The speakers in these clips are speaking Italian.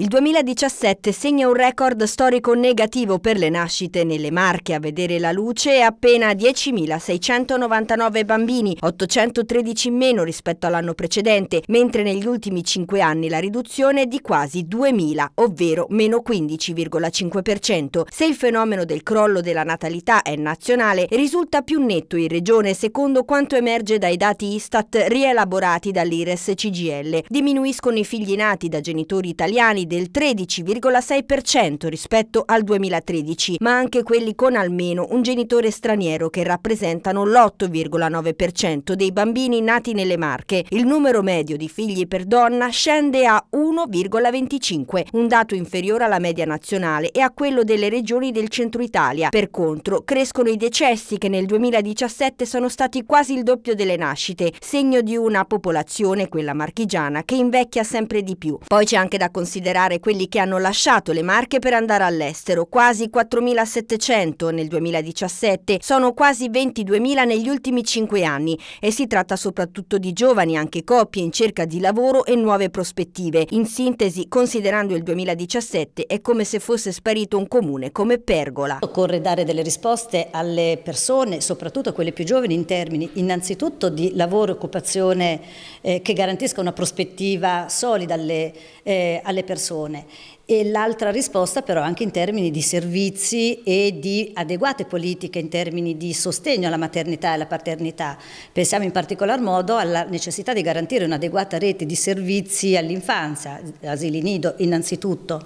Il 2017 segna un record storico negativo per le nascite nelle Marche. A vedere la luce appena 10.699 bambini, 813 in meno rispetto all'anno precedente, mentre negli ultimi 5 anni la riduzione è di quasi 2.000, ovvero meno 15,5%. Se il fenomeno del crollo della natalità è nazionale, risulta più netto in regione secondo quanto emerge dai dati Istat rielaborati dall'Ires CGL. Diminuiscono i figli nati da genitori italiani del 13,6% rispetto al 2013, ma anche quelli con almeno un genitore straniero che rappresentano l'8,9% dei bambini nati nelle Marche. Il numero medio di figli per donna scende a 1,25, un dato inferiore alla media nazionale e a quello delle regioni del centro Italia. Per contro, crescono i decessi che nel 2017 sono stati quasi il doppio delle nascite, segno di una popolazione, quella marchigiana, che invecchia sempre di più. Poi c'è anche da considerare recuperare quelli che hanno lasciato le Marche per andare all'estero, quasi 4.700 nel 2017, sono quasi 22.000 negli ultimi 5 anni e si tratta soprattutto di giovani, anche coppie in cerca di lavoro e nuove prospettive. In sintesi, considerando il 2017, è come se fosse sparito un comune come Pergola. Occorre dare delle risposte alle persone, soprattutto a quelle più giovani, in termini innanzitutto di lavoro e occupazione eh, che garantisca una prospettiva solida alle, eh, alle persone persone e l'altra risposta però anche in termini di servizi e di adeguate politiche in termini di sostegno alla maternità e alla paternità. Pensiamo in particolar modo alla necessità di garantire un'adeguata rete di servizi all'infanzia, asili nido innanzitutto,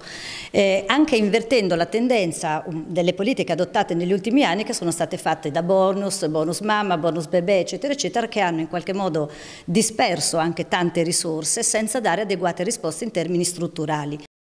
eh, anche invertendo la tendenza um, delle politiche adottate negli ultimi anni che sono state fatte da bonus, bonus mamma, bonus bebè eccetera eccetera che hanno in qualche modo disperso anche tante risorse senza dare adeguate risposte in termini strutturali.